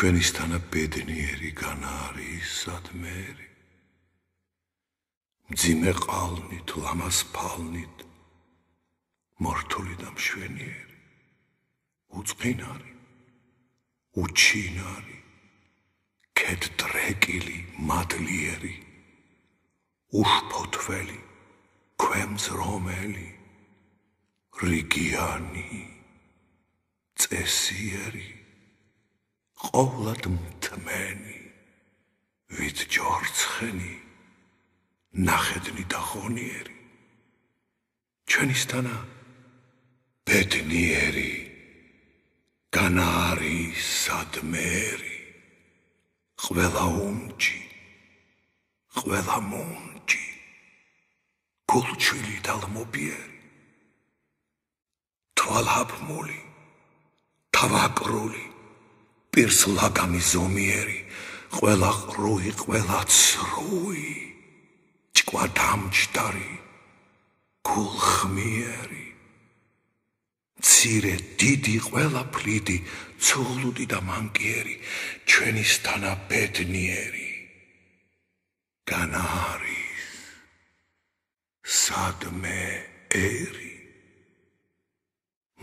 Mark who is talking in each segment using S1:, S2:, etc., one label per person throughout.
S1: ჩვენისთანა ბედნიერი განარი სადმერი მძიმე ყალნით ლამას
S2: ფალნით მართული და მშვენიერი უწფინარი უჩინარი კეთდრეკილი მადლიერი უშფოთველი ქვემს რომელი რიგიანი წესიერი ყოვლად მთმენი ვით ჯორცხენი ნახედნი და ხონიერი ჩვენისთანა ბედნიერი განარი სადმერი ყველა უმჯი ყველა მომჯი გულჩვილი და ლმობიერი თვალაბმული თავაკრული პირს ლაგამი ზომიერი, ყველა ყრუი, ყველა ცრუი, ჭკვა დამჭდარი, გულხმიერი. ცირე დიდი ყველა ფრიდი, ცოღლუდი და მანკიერი, ჩვენის თანა ბედნიერი. განარის სადმე ერი.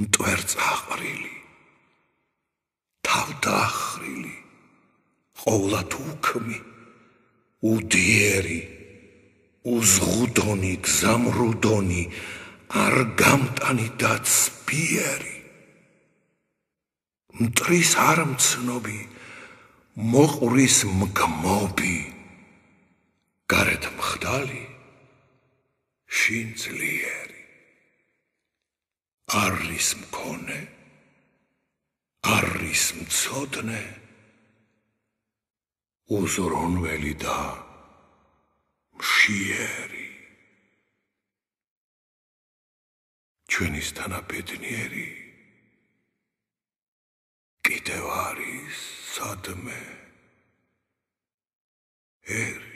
S2: მტვერწაყრილი დახრილი ყოვლად უქმი უდიერი უზღუდონი გზამრუდონი არ გამტანი და სპიერი მტრის არ მცნობი მოყრის მგმობი გარეთ მხდალი შინ ძლიერი არის მქონე არის მწოდნე უზრონველი
S1: და მშიერი ჩვენის თანაბედნიერი კიდევ არის სადმე ერ